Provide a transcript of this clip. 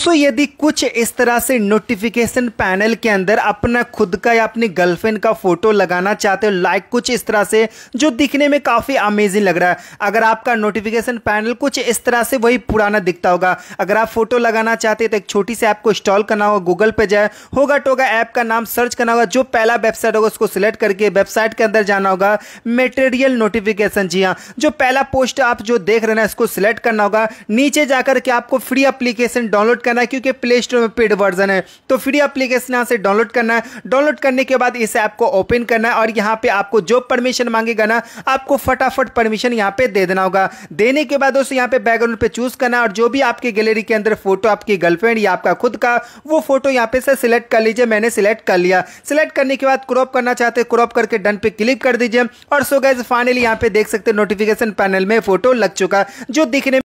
दोस्तों यदि कुछ इस तरह से नोटिफिकेशन पैनल के अंदर अपना खुद का या अपनी गर्लफ्रेंड का फोटो लगाना चाहते हो लाइक कुछ इस तरह से जो दिखने में काफ़ी अमेजिंग लग रहा है अगर आपका नोटिफिकेशन पैनल कुछ इस तरह से वही पुराना दिखता होगा अगर आप फोटो लगाना चाहते हैं तो एक छोटी सी ऐप को इंस्टॉल करना होगा गूगल पर जाए होगा टोगा तो ऐप का नाम सर्च करना होगा जो पहला वेबसाइट होगा उसको सिलेक्ट करके वेबसाइट के अंदर जाना होगा मेटेरियल नोटिफिकेशन जी हाँ जो पहला पोस्ट आप जो देख रहे हैं उसको सिलेक्ट करना होगा नीचे जाकर के आपको फ्री अप्लीकेशन डाउनलोड करना है क्योंकि प्ले स्टोर में पेड वर्जन है तो फ्री अप्लीकेशन यहाँ से डाउनलोड करना है डाउनलोड करने के बाद इस ऐप को ओपन करना है और यहाँ पे आपको जो परमिशन मांगेगा ना आपको फटाफट परमिशन यहाँ पे दे देना होगा देने के बाद दोस्तों यहाँ पे बैकग्राउंड पे चूज करना है और जो भी आपके गैलरी के अंदर फोटो आपकी गर्लफ्रेंड या आपका खुद का वो फोटो यहाँ पे सिलेक्ट कर लीजिए मैंने सिलेक्ट कर लिया सिलेक्ट करने के बाद क्रॉप करना चाहते क्रॉप करके डन पे क्लिक कर दीजिए और सो गैस फाइनली यहाँ पे देख सकते नोटिफिकेशन पैनल में फोटो लग चुका जो दिखने